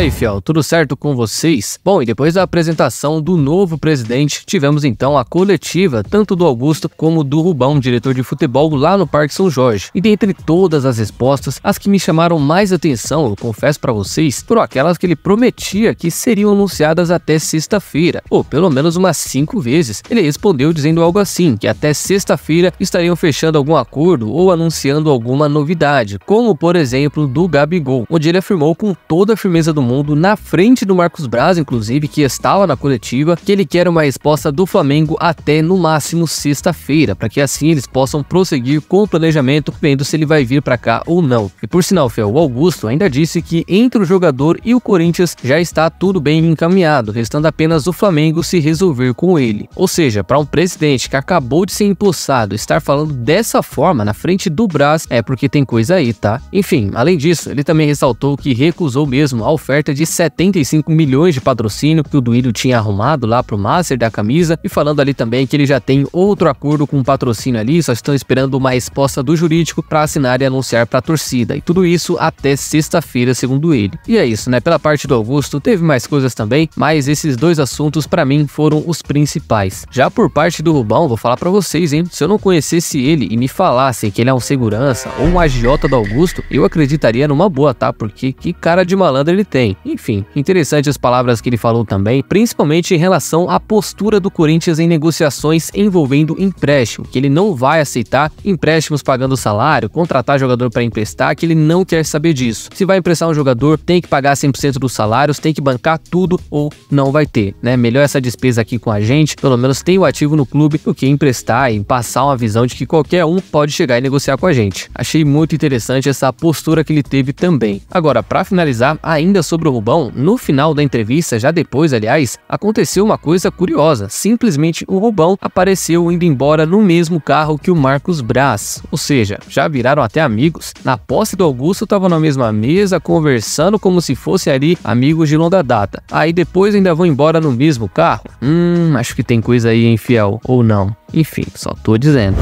Fala aí, fiel, tudo certo com vocês? Bom, e depois da apresentação do novo presidente, tivemos então a coletiva, tanto do Augusto como do Rubão, diretor de futebol lá no Parque São Jorge. E dentre todas as respostas, as que me chamaram mais atenção, eu confesso para vocês, foram aquelas que ele prometia que seriam anunciadas até sexta-feira, ou pelo menos umas cinco vezes. Ele respondeu dizendo algo assim, que até sexta-feira estariam fechando algum acordo ou anunciando alguma novidade, como por exemplo do Gabigol, onde ele afirmou com toda a firmeza do mundo mundo na frente do Marcos Braz, inclusive, que estava na coletiva, que ele quer uma resposta do Flamengo até no máximo sexta-feira, para que assim eles possam prosseguir com o planejamento, vendo se ele vai vir para cá ou não. E por sinal, Fel, o Augusto ainda disse que entre o jogador e o Corinthians já está tudo bem encaminhado, restando apenas o Flamengo se resolver com ele. Ou seja, para um presidente que acabou de ser empossado estar falando dessa forma na frente do Braz, é porque tem coisa aí, tá? Enfim, além disso, ele também ressaltou que recusou mesmo a oferta oferta de 75 milhões de patrocínio que o Duílio tinha arrumado lá para o Master da camisa e falando ali também que ele já tem outro acordo com o patrocínio ali, só estão esperando uma resposta do jurídico para assinar e anunciar para a torcida. E tudo isso até sexta-feira, segundo ele. E é isso, né? Pela parte do Augusto, teve mais coisas também, mas esses dois assuntos para mim foram os principais. Já por parte do Rubão, vou falar para vocês, hein? Se eu não conhecesse ele e me falassem que ele é um segurança ou um agiota do Augusto, eu acreditaria numa boa, tá? Porque que cara de malandro ele tem tem. Enfim, interessante as palavras que ele falou também, principalmente em relação à postura do Corinthians em negociações envolvendo empréstimo, que ele não vai aceitar empréstimos pagando salário, contratar jogador para emprestar, que ele não quer saber disso. Se vai emprestar um jogador, tem que pagar 100% dos salários, tem que bancar tudo ou não vai ter, né? Melhor essa despesa aqui com a gente, pelo menos tem o ativo no clube, do que emprestar e passar uma visão de que qualquer um pode chegar e negociar com a gente. Achei muito interessante essa postura que ele teve também. Agora, para finalizar, ainda sobre o Rubão, no final da entrevista, já depois, aliás, aconteceu uma coisa curiosa. Simplesmente o Rubão apareceu indo embora no mesmo carro que o Marcos Braz, ou seja, já viraram até amigos. Na posse do Augusto, estavam na mesma mesa, conversando como se fossem ali amigos de longa data. Aí depois ainda vão embora no mesmo carro? Hum, acho que tem coisa aí, infiel Ou não? Enfim, só tô dizendo.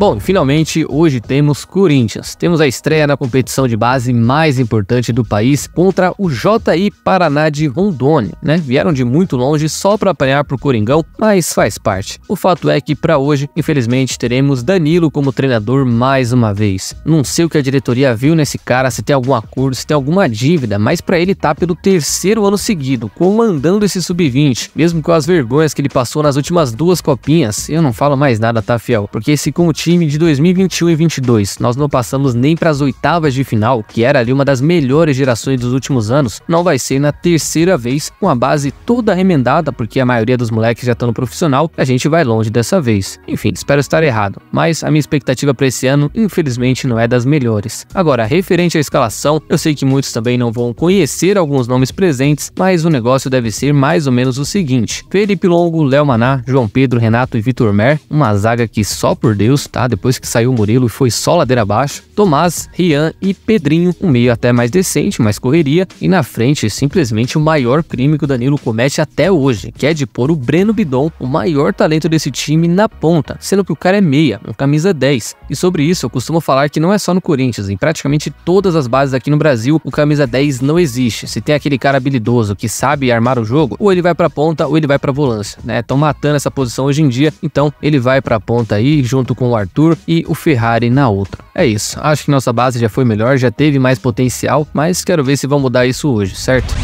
Bom, finalmente, hoje temos Corinthians. Temos a estreia na competição de base mais importante do país contra o JI Paraná de Rondônia, né? Vieram de muito longe só para apanhar pro Coringão, mas faz parte. O fato é que para hoje, infelizmente, teremos Danilo como treinador mais uma vez. Não sei o que a diretoria viu nesse cara, se tem algum acordo, se tem alguma dívida, mas para ele tá pelo terceiro ano seguido, comandando esse sub-20, mesmo com as vergonhas que ele passou nas últimas duas copinhas. Eu não falo mais nada, tá, fiel? Porque se com o time de 2021 e 2022, nós não passamos nem para as oitavas de final, que era ali uma das melhores gerações dos últimos anos, não vai ser na terceira vez com a base toda remendada, porque a maioria dos moleques já estão no profissional, a gente vai longe dessa vez. Enfim, espero estar errado, mas a minha expectativa para esse ano, infelizmente, não é das melhores. Agora, referente à escalação, eu sei que muitos também não vão conhecer alguns nomes presentes, mas o negócio deve ser mais ou menos o seguinte: Felipe Longo, Léo Maná, João Pedro, Renato e Vitor Mer, uma zaga que só por Deus tá tá? Depois que saiu o Murilo e foi só ladeira abaixo, Tomás, Rian e Pedrinho, um meio até mais decente, mais correria, e na frente simplesmente o maior crime que o Danilo comete até hoje, que é de pôr o Breno Bidon, o maior talento desse time, na ponta, sendo que o cara é meia, um camisa 10. E sobre isso eu costumo falar que não é só no Corinthians, em praticamente todas as bases aqui no Brasil, o camisa 10 não existe. Se tem aquele cara habilidoso que sabe armar o jogo, ou ele vai pra ponta ou ele vai pra volância, né? Estão matando essa posição hoje em dia, então ele vai pra ponta aí junto com o Arthur Arthur e o Ferrari na outra. É isso, acho que nossa base já foi melhor, já teve mais potencial, mas quero ver se vão mudar isso hoje, certo?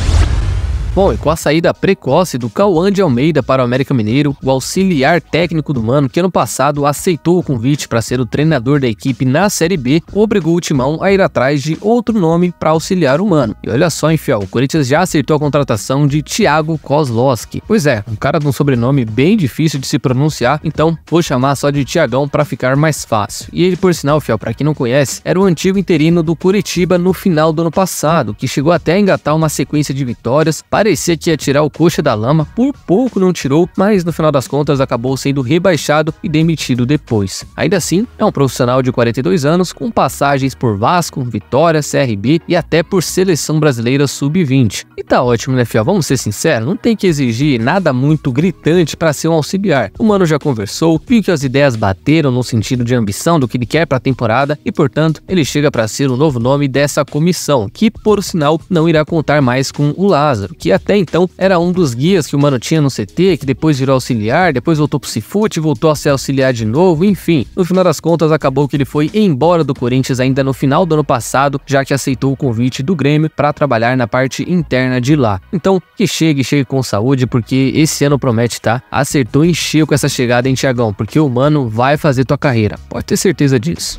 Bom, e com a saída precoce do Cauã de Almeida para o América Mineiro, o auxiliar técnico do Mano, que ano passado aceitou o convite para ser o treinador da equipe na Série B, obrigou o Timão a ir atrás de outro nome para auxiliar o Mano. E olha só, infiel, o Corinthians já acertou a contratação de Thiago Kozlowski. Pois é, um cara de um sobrenome bem difícil de se pronunciar, então vou chamar só de Tiagão para ficar mais fácil. E ele, por sinal, fiel, para quem não conhece, era o antigo interino do Curitiba no final do ano passado, que chegou até a engatar uma sequência de vitórias, para Parecia que ia tirar o coxa da lama, por pouco não tirou, mas no final das contas acabou sendo rebaixado e demitido depois. Ainda assim, é um profissional de 42 anos com passagens por Vasco, Vitória, CRB e até por Seleção Brasileira Sub-20. E tá ótimo, né, Fiel? Vamos ser sinceros, não tem que exigir nada muito gritante para ser um auxiliar. O mano já conversou, viu que as ideias bateram no sentido de ambição do que ele quer para a temporada e, portanto, ele chega para ser o novo nome dessa comissão, que, por sinal, não irá contar mais com o Lázaro, que até então era um dos guias que o Mano tinha no CT, que depois virou auxiliar, depois voltou pro Cifute, voltou a ser auxiliar de novo, enfim. No final das contas, acabou que ele foi embora do Corinthians ainda no final do ano passado, já que aceitou o convite do Grêmio para trabalhar na parte interna de lá. Então, que chegue, chegue com saúde, porque esse ano promete, tá? Acertou e encheu com essa chegada, hein, Tiagão? Porque o Mano vai fazer tua carreira, pode ter certeza disso.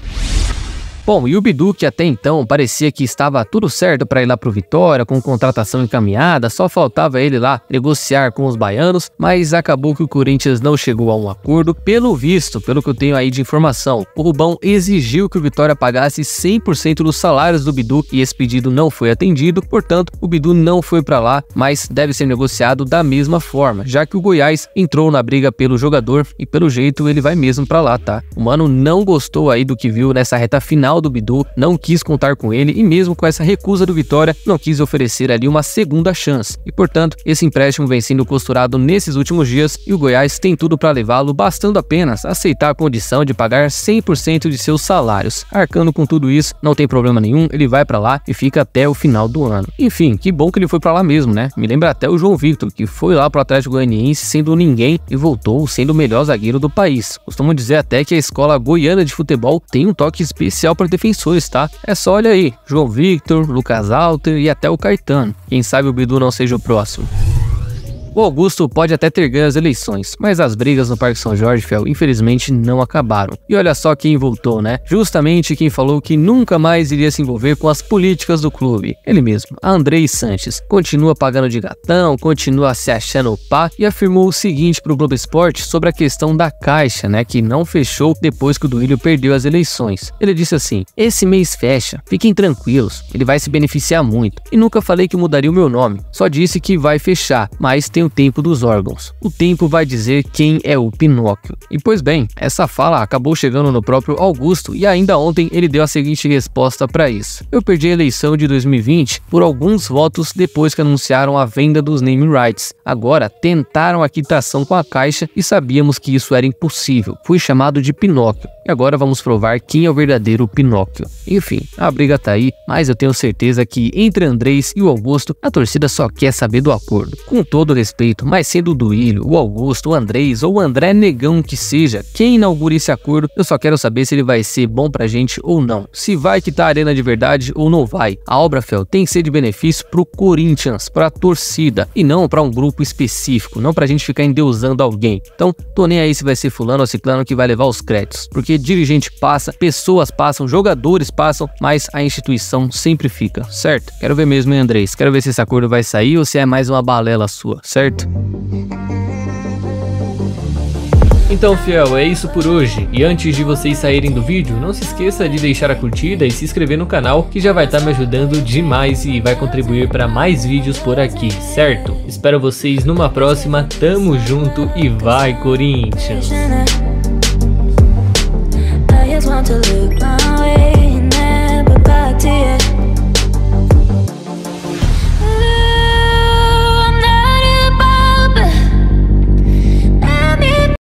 Bom, e o Bidu, que até então parecia que estava tudo certo para ir lá para o Vitória, com contratação encaminhada, só faltava ele lá negociar com os baianos, mas acabou que o Corinthians não chegou a um acordo. Pelo visto, pelo que eu tenho aí de informação, o Rubão exigiu que o Vitória pagasse 100% dos salários do Bidu e esse pedido não foi atendido, portanto, o Bidu não foi para lá, mas deve ser negociado da mesma forma, já que o Goiás entrou na briga pelo jogador e pelo jeito ele vai mesmo para lá, tá? O Mano não gostou aí do que viu nessa reta final do Bidu não quis contar com ele e mesmo com essa recusa do Vitória, não quis oferecer ali uma segunda chance. E portanto, esse empréstimo vem sendo costurado nesses últimos dias e o Goiás tem tudo para levá-lo, bastando apenas aceitar a condição de pagar 100% de seus salários. Arcando com tudo isso, não tem problema nenhum, ele vai para lá e fica até o final do ano. Enfim, que bom que ele foi para lá mesmo, né? Me lembra até o João Victor, que foi lá para Atlético Goianiense sendo ninguém e voltou sendo o melhor zagueiro do país. Costumam dizer até que a escola goiana de futebol tem um toque especial para próprios defensores, tá? É só olha aí, João Victor, Lucas Alter e até o Caetano. Quem sabe o Bidu não seja o próximo. O Augusto pode até ter ganho as eleições, mas as brigas no Parque São Jorge, Fel, infelizmente não acabaram. E olha só quem voltou, né? Justamente quem falou que nunca mais iria se envolver com as políticas do clube. Ele mesmo, Andrei Sanches, continua pagando de gatão, continua se achando o pá e afirmou o seguinte para o Globo Esporte sobre a questão da Caixa, né, que não fechou depois que o Duílio perdeu as eleições. Ele disse assim: "Esse mês fecha, fiquem tranquilos, ele vai se beneficiar muito. E nunca falei que mudaria o meu nome, só disse que vai fechar, mas tem o tempo dos órgãos. O tempo vai dizer quem é o Pinóquio. E pois bem, essa fala acabou chegando no próprio Augusto e ainda ontem ele deu a seguinte resposta para isso. Eu perdi a eleição de 2020 por alguns votos depois que anunciaram a venda dos name rights. Agora tentaram a quitação com a Caixa e sabíamos que isso era impossível. Fui chamado de Pinóquio. E agora vamos provar quem é o verdadeiro Pinóquio. Enfim, a briga tá aí, mas eu tenho certeza que entre Andrés e o Augusto, a torcida só quer saber do acordo. Com todo respeito respeito, mas sendo o Duílio, o Augusto, o Andrés ou o André Negão que seja quem inaugure esse acordo, eu só quero saber se ele vai ser bom pra gente ou não. Se vai quitar tá a arena de verdade ou não vai. A obra, Fel, tem que ser de benefício pro Corinthians, pra torcida, e não pra um grupo específico, não pra gente ficar endeusando alguém. Então, tô nem aí se vai ser fulano ou ciclano que vai levar os créditos, porque dirigente passa, pessoas passam, jogadores passam, mas a instituição sempre fica, certo? Quero ver mesmo, hein, Andrés? Quero ver se esse acordo vai sair ou se é mais uma balela sua, certo? Então, fiel, é isso por hoje. E antes de vocês saírem do vídeo, não se esqueça de deixar a curtida e se inscrever no canal, que já vai estar tá me ajudando demais e vai contribuir para mais vídeos por aqui, certo? Espero vocês numa próxima, tamo junto e vai Corinthians!